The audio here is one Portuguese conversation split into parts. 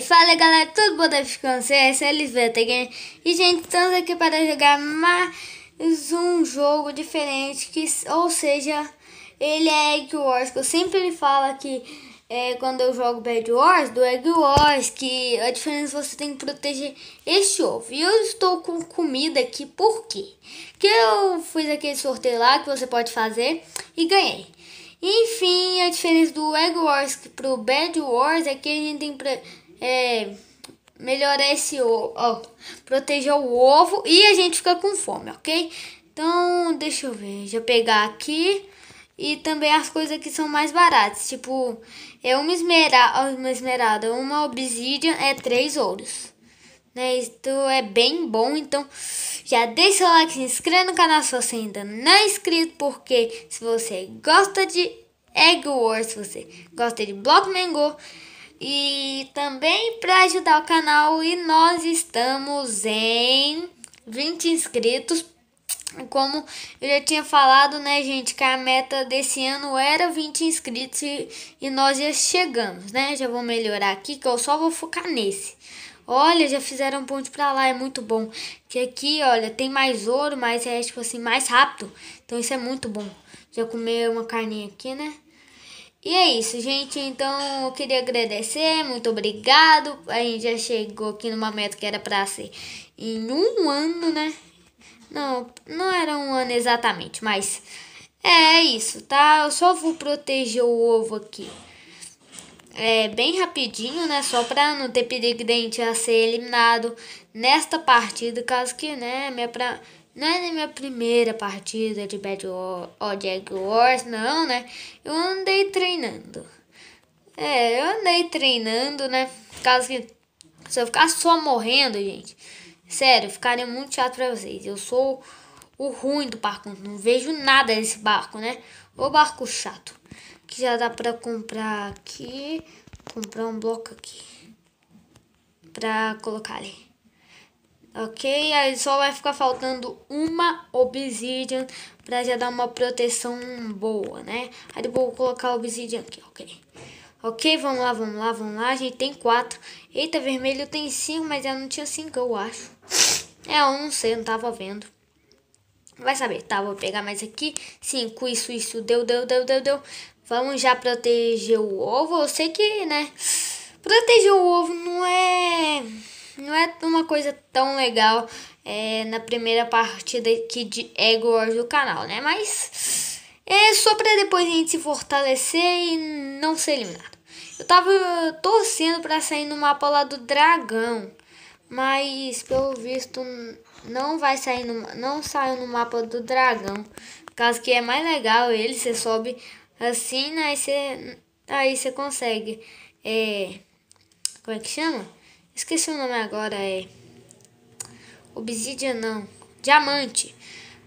fala galera, tudo bom da Ficância? É Lisbeta E gente, estamos aqui para jogar mais um jogo diferente, que, ou seja, ele é Egg Wars. Que eu sempre falo que é, quando eu jogo Bad Wars, do Egg Wars, que a diferença é que você tem que proteger este ovo. E eu estou com comida aqui, por quê? Que eu fiz aquele sorteio lá que você pode fazer e ganhei. Enfim, a diferença do Egg Wars pro Bad Wars é que a gente tem é, melhorar esse ovo, proteger o ovo e a gente fica com fome, ok? Então, deixa eu ver, já pegar aqui e também as coisas que são mais baratas, tipo, é uma esmeralda, uma, esmeralda, uma obsidian é três ouros. Né? Isso é bem bom, então já deixa o like, se inscreve no canal se você ainda não é inscrito, porque se você gosta de Egg Wars, se você gosta de Block Mango, e também para ajudar o canal, e nós estamos em 20 inscritos. Como eu já tinha falado, né, gente, que a meta desse ano era 20 inscritos e, e nós já chegamos, né? Já vou melhorar aqui, que eu só vou focar nesse. Olha, já fizeram um ponte pra lá, é muito bom. Que aqui, olha, tem mais ouro, mas é tipo assim, mais rápido. Então isso é muito bom. Já comer uma carninha aqui, né? E é isso, gente. Então eu queria agradecer, muito obrigado. A gente já chegou aqui numa meta que era pra ser em um ano, né? Não, não era um ano exatamente, mas é, é isso, tá? Eu só vou proteger o ovo aqui. É bem rapidinho, né? Só pra não ter perigo de a ser eliminado nesta partida, caso que, né, minha pra não é minha primeira partida de Bad or oh, Wars, não, né? Eu andei treinando. É, eu andei treinando, né? Caso que se eu ficar só morrendo, gente, sério, ficaria muito chato pra vocês. Eu sou o ruim do barco, não vejo nada desse barco, né? O barco chato. Que já dá pra comprar aqui, comprar um bloco aqui. Pra colocar ali ok? Aí só vai ficar faltando uma obsidian pra já dar uma proteção boa, né? Aí depois eu vou colocar a obsidian aqui, ok? Ok, vamos lá, vamos lá, vamos lá. A gente tem quatro. Eita, vermelho tem cinco, mas já não tinha cinco, eu acho. É, eu não sei, eu não tava vendo. Vai saber, tá? Vou pegar mais aqui. Cinco, isso, isso, deu, deu, deu, deu, deu. Vamos já proteger o ovo. Eu sei que, né? Proteger o ovo não é não é uma coisa tão legal é, na primeira partida aqui de Ego Wars do canal, né? Mas é só pra depois a gente se fortalecer e não ser eliminado. Eu tava torcendo pra sair no mapa lá do dragão, mas pelo visto não vai sair no, não saiu no mapa do dragão. Caso que é mais legal ele, você sobe assim, né? Aí você, aí você consegue. É, como é que chama? Esqueci o nome agora, é. Obsidian não. Diamante.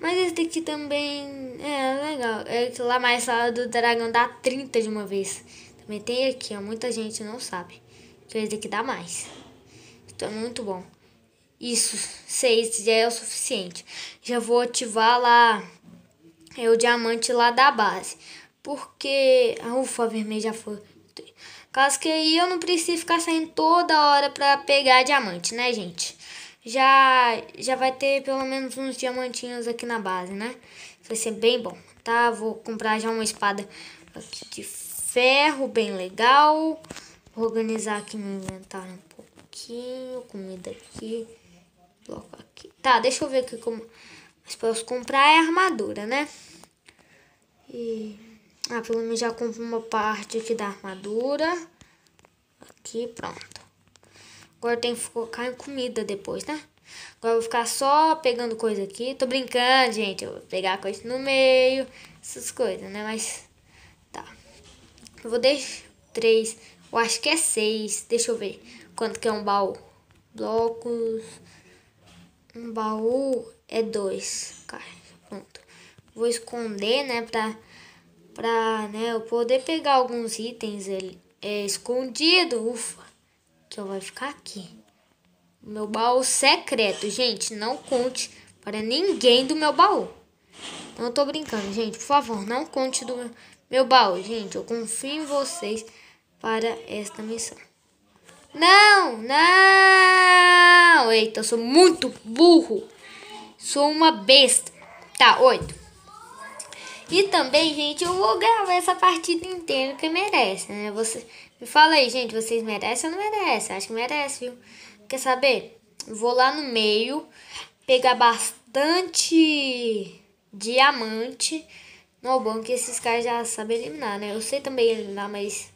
Mas esse daqui também é, é legal. É que lá mais sala do dragão dá 30 de uma vez. Também tem aqui, ó. Muita gente não sabe. Que esse daqui dá mais. Então é muito bom. Isso, 6 já é o suficiente. Já vou ativar lá é o diamante lá da base. Porque. Ah, ufa, vermelho já foi. Caso que aí eu não precise ficar saindo toda hora pra pegar diamante, né, gente? Já, já vai ter pelo menos uns diamantinhos aqui na base, né? Vai ser bem bom, tá? Vou comprar já uma espada aqui de ferro, bem legal. Vou organizar aqui no inventário um pouquinho. Comida aqui. Bloco aqui. Tá, deixa eu ver aqui como... Mas posso comprar é armadura, né? E... Ah, pelo menos já compro uma parte aqui da armadura. Aqui, pronto. Agora tem que focar em comida depois, né? Agora eu vou ficar só pegando coisa aqui. Tô brincando, gente. Eu vou pegar coisa no meio. Essas coisas, né? Mas tá. Eu vou deixar três. Eu acho que é seis. Deixa eu ver. Quanto que é um baú? Blocos. Um baú é dois. Cara, pronto. Vou esconder, né? Pra Pra né, eu poder pegar alguns itens ele, é, escondido. Ufa, que eu vai ficar aqui. Meu baú secreto, gente. Não conte para ninguém do meu baú. Não tô brincando, gente. Por favor, não conte do meu, meu baú, gente. Eu confio em vocês para esta missão. Não, não! Eita, eu sou muito burro. Sou uma besta. Tá, oito. E também, gente, eu vou gravar essa partida inteira que merece, né? Você... Me fala aí, gente, vocês merecem ou não merecem? Acho que merece, viu? Quer saber? Vou lá no meio, pegar bastante diamante. No bom é que esses caras já sabem eliminar, né? Eu sei também eliminar, mas...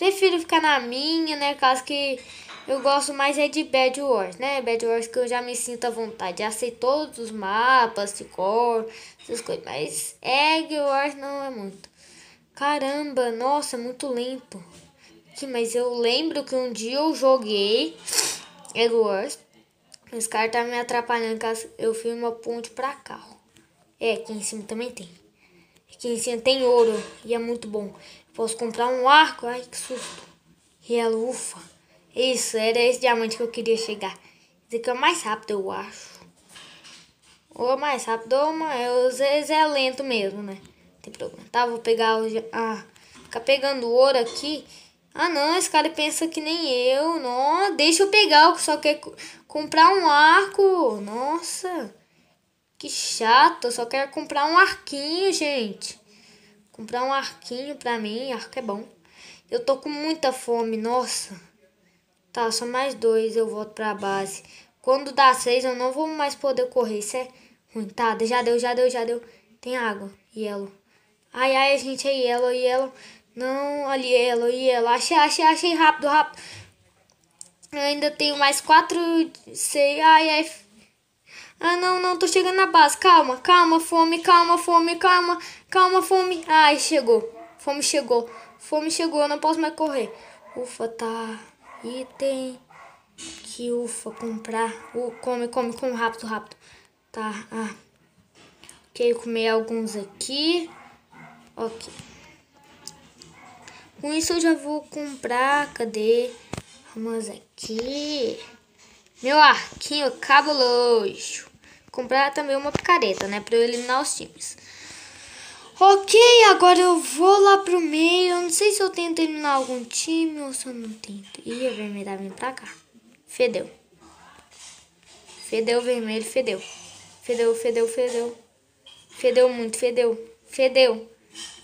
Prefiro ficar na minha, né? Caso que eu gosto mais é de Bad Wars, né? Bad Wars que eu já me sinto à vontade. Já sei todos os mapas de cor, essas coisas. Mas Egg Wars não é muito. Caramba, nossa, muito lento. Que, mas eu lembro que um dia eu joguei Egg Wars. Esse cara tá me atrapalhando, caso eu fiz uma ponte pra carro. É, aqui em cima também tem que tem ouro e é muito bom. Posso comprar um arco? Ai, que susto. E ela, ufa. Isso, era esse diamante que eu queria chegar. Esse aqui é o mais rápido, eu acho. Ou é mais rápido, ou é mais... às é vezes é lento mesmo, né? Não tem problema. Tá, vou pegar o... Ah, ficar pegando ouro aqui... Ah, não, esse cara pensa que nem eu. Não, deixa eu pegar, o que só quer comprar um arco. Nossa. Que chato, eu só quero comprar um arquinho, gente. Comprar um arquinho pra mim, arco é bom. Eu tô com muita fome, nossa. Tá, só mais dois, eu volto pra base. Quando dá seis, eu não vou mais poder correr, isso é ruim. Tá, já deu, já deu, já deu. Tem água, yellow. Ai, ai, gente, é yellow, yellow. Não, ali, yellow, yellow. Achei, achei, achei, rápido, rápido. Eu ainda tenho mais quatro, sei, ai, ai. Ah, não, não, tô chegando na base. Calma, calma, fome, calma, fome, calma, calma, fome. Ai, chegou. Fome chegou. Fome chegou, eu não posso mais correr. Ufa, tá. Item que ufa, comprar. Uh, come, come, come rápido, rápido. Tá, ah. Ok, comer alguns aqui. Ok. Com isso eu já vou comprar, cadê? Vamos aqui. Meu arquinho cabuloso comprar também uma picareta, né? Pra eu eliminar os times. Ok, agora eu vou lá pro meio. Eu não sei se eu tento eliminar algum time ou se eu não tento. Ih, a vermelha tá vem pra cá. Fedeu. Fedeu vermelho, fedeu. Fedeu, fedeu, fedeu. Fedeu muito, fedeu. Fedeu.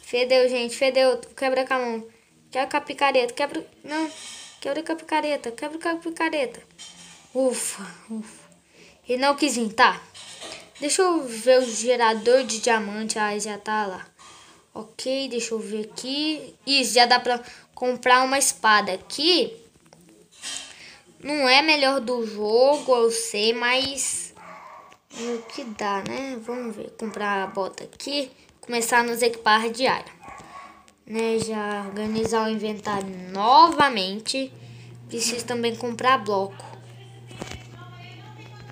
Fedeu, gente, fedeu. Quebra com a mão. Quebra com a picareta. Quebra. Não. Quebra com a picareta. Quebra com a picareta. Ufa, ufa. Ele não quis vir, tá? Deixa eu ver o gerador de diamante. Ah, já tá lá. Ok, deixa eu ver aqui. Isso, já dá pra comprar uma espada aqui. Não é melhor do jogo, eu sei, mas... É o que dá, né? Vamos ver. Comprar a bota aqui. Começar a nos equipar diário. Né, já organizar o inventário novamente. Preciso também comprar bloco.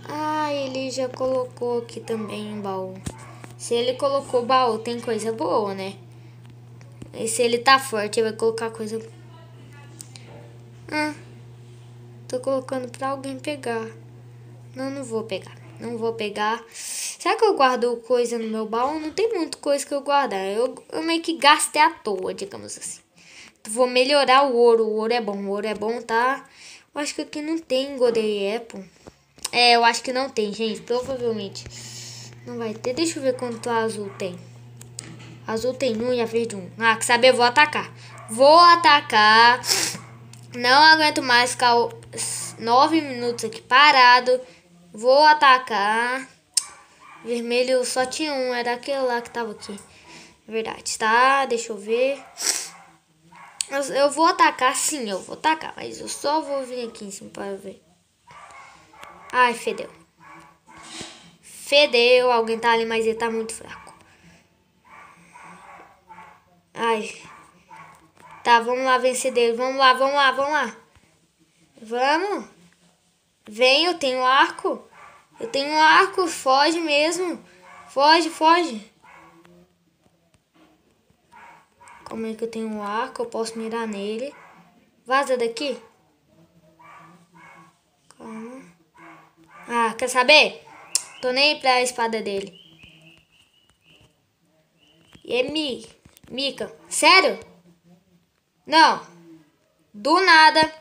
Ah, ele já colocou aqui também um baú. Se ele colocou baú, tem coisa boa, né? E se ele tá forte, ele vai colocar coisa... Ah, tô colocando pra alguém pegar. Não, não vou pegar. Não vou pegar. Será que eu guardo coisa no meu baú? Não tem muita coisa que eu guardar. Eu, eu meio que gastei é à toa, digamos assim. Vou melhorar o ouro. O ouro é bom. O ouro é bom, tá? Eu acho que aqui não tem Golden Apple. É, é, eu acho que não tem, gente. Provavelmente não vai ter. Deixa eu ver quanto azul tem. Azul tem um e a verde um. Ah, que saber, vou atacar. Vou atacar. Não aguento mais ficar nove minutos aqui parado. Vou atacar. Vermelho só tinha um, era aquele lá que tava aqui. É verdade, tá? Deixa eu ver. Eu, eu vou atacar, sim, eu vou atacar. Mas eu só vou vir aqui em cima para ver. Ai, fedeu. Fedeu, alguém tá ali, mas ele tá muito fraco. Ai. Tá, vamos lá vencer dele. Vamos lá, vamos lá, vamos lá. Vamos. Vem, eu tenho arco. Eu tenho arco, foge mesmo. Foge, foge. Como é que eu tenho um arco? Eu posso mirar nele. Vaza daqui. Calma. Ah, quer saber? Tô nem pra espada dele. E é Mi... Mika, sério? Não. Do nada,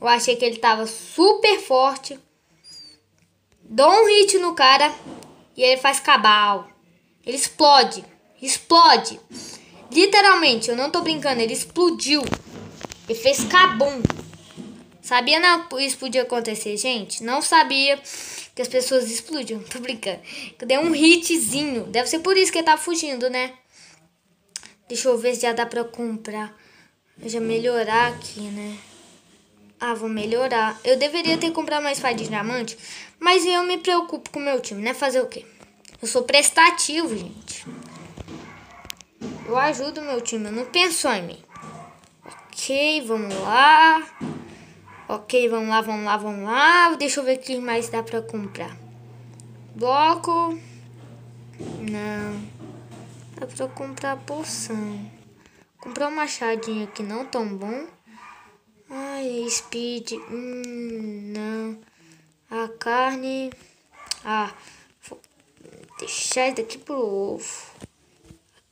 eu achei que ele tava super forte. Dou um hit no cara e ele faz cabal. Ele explode. Explode. Literalmente, eu não tô brincando, ele explodiu. Ele fez cabum. Sabia não isso podia acontecer, gente? Não sabia que as pessoas explodiam. Tô brincando. Que deu um hitzinho. Deve ser por isso que ele tá fugindo, né? Deixa eu ver se já dá pra comprar. Já melhorar aqui, né? Ah, vou melhorar. Eu deveria ter comprado mais faia de diamante. Mas eu me preocupo com o meu time, né? Fazer o quê? Eu sou prestativo, gente. Eu ajudo meu time. Eu não penso em mim. Ok, vamos lá. Ok, vamos lá, vamos lá, vamos lá. Deixa eu ver o que mais dá pra comprar. Bloco. Não. Dá pra comprar poção. Comprar um machadinho aqui não tão bom. Ai, speed. Hum, não. A carne. Ah, vou deixar isso daqui pro ovo.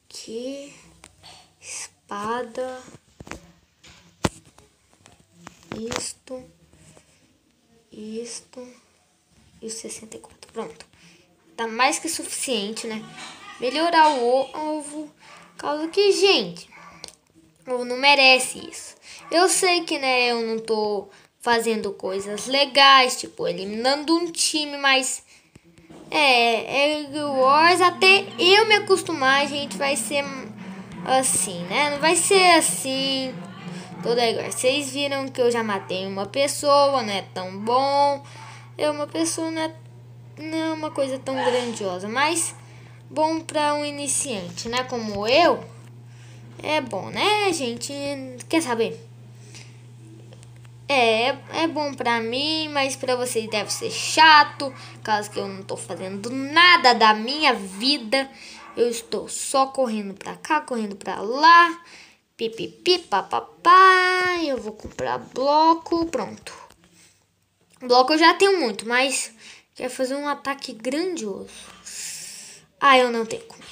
Aqui. Espada isto, isto e o 64. Pronto. Tá mais que suficiente, né? Melhorar o ovo. Causa que, gente, o ovo não merece isso. Eu sei que, né, eu não tô fazendo coisas legais, tipo, eliminando um time, mas. É, é Wars, até eu me acostumar, gente, vai ser assim, né? Não vai ser assim Toda é igual. Vocês viram que eu já matei uma pessoa, não é tão bom. É uma pessoa, não é, não é uma coisa tão grandiosa, mas bom para um iniciante, né? Como eu, é bom, né, gente? Quer saber? É, é bom pra mim, mas pra vocês deve ser chato, caso que eu não tô fazendo nada da minha vida. Eu estou só correndo pra cá, correndo pra lá pipipi, papapá, eu vou comprar bloco, pronto. Bloco eu já tenho muito, mas quero fazer um ataque grandioso. Ah, eu não tenho comida.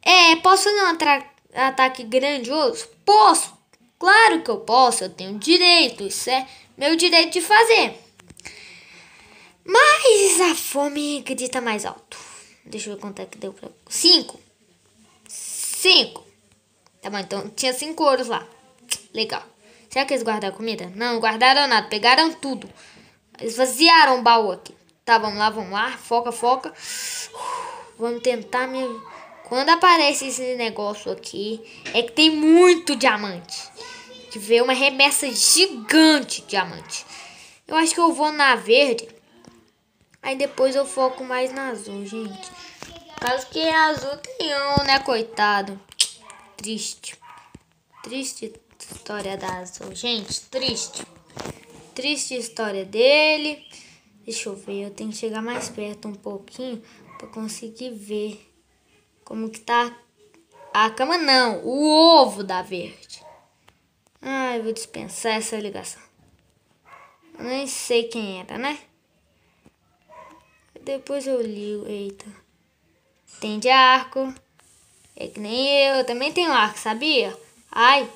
É, posso fazer um ataque grandioso? Posso! Claro que eu posso, eu tenho direito, isso é meu direito de fazer. Mas a fome grita mais alto. Deixa eu ver quanto é que deu pra. Cinco! Cinco! Tá bom, então tinha cinco ouros lá. Legal. Será que eles guardaram comida? Não, guardaram nada. Pegaram tudo. Esvaziaram o baú aqui. Tá, vamos lá, vamos lá. Foca, foca. vamos tentar me... Quando aparece esse negócio aqui, é que tem muito diamante. de ver uma remessa gigante de diamante. Eu acho que eu vou na verde. Aí depois eu foco mais na azul, gente. Caso que é azul tem um, né, coitado triste. Triste história da Azul. Gente, triste. Triste história dele. Deixa eu ver, eu tenho que chegar mais perto um pouquinho pra conseguir ver como que tá a cama não, o ovo da verde. Ah, eu vou dispensar essa ligação. Eu nem sei quem era, né? Depois eu li eita. Tem de arco. É que nem eu, eu também tenho arco, sabia? Ai,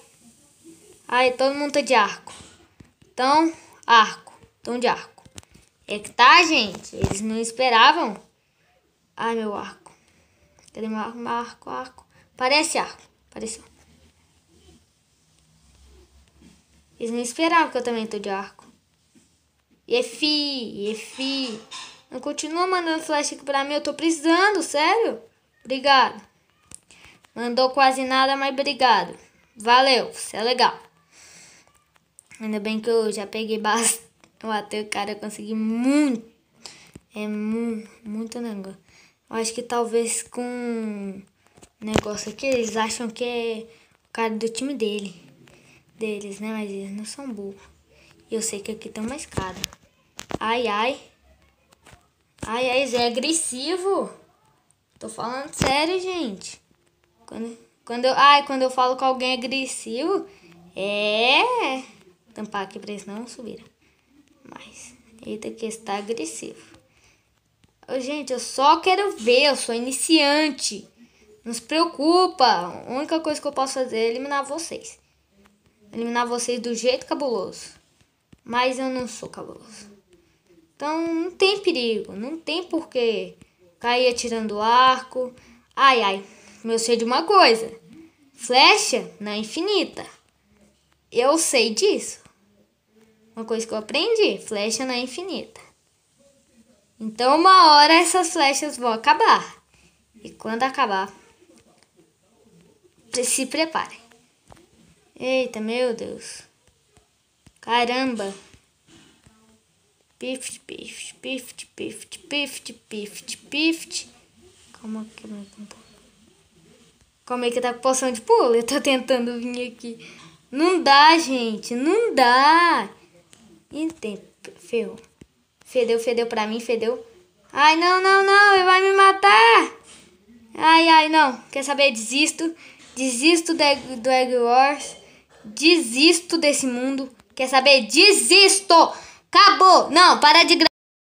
ai, todo mundo tá de arco. Então, arco, tão de arco. É que tá, gente, eles não esperavam. Ai, meu arco. Cadê meu arco, meu arco, arco? Parece arco, pareceu. Eles não esperavam que eu também tô de arco. Efi, é Efi. É não continua mandando flash aqui pra mim, eu tô precisando, sério. Obrigado. Andou quase nada, mas obrigado. Valeu, você é legal. Ainda bem que eu já peguei bastante. Eu até o cara consegui muito. É mu muito negócio. Eu acho que talvez com negócio aqui, eles acham que é o cara do time dele. Deles, né? Mas eles não são burros. E eu sei que aqui tem mais cara Ai, ai. Ai, ai, Zé é agressivo. Tô falando sério, gente. Quando, quando eu, ai, quando eu falo com alguém agressivo, é. Tampar aqui pra eles não subirem Mas. Eita, que está agressivo. Oh, gente, eu só quero ver. Eu sou iniciante. Não se preocupa. A única coisa que eu posso fazer é eliminar vocês. Eliminar vocês do jeito cabuloso. Mas eu não sou cabuloso. Então não tem perigo. Não tem porquê cair atirando o arco. Ai, ai eu sei de uma coisa: flecha na é infinita. Eu sei disso. Uma coisa que eu aprendi: flecha na é infinita. Então, uma hora essas flechas vão acabar. E quando acabar, se preparem. Eita, meu Deus. Caramba. Pift, pift, pift, pift, pift, pift, pift. Calma aqui, meu me como é que tá com poção de pulo? Eu tô tentando vir aqui. Não dá, gente. Não dá. Entendeu? Fedeu, fedeu pra mim, fedeu. Ai, não, não, não. Ele vai me matar. Ai, ai, não. Quer saber? Desisto. Desisto do, do Egg Wars. Desisto desse mundo. Quer saber? Desisto. Acabou. Não, para de...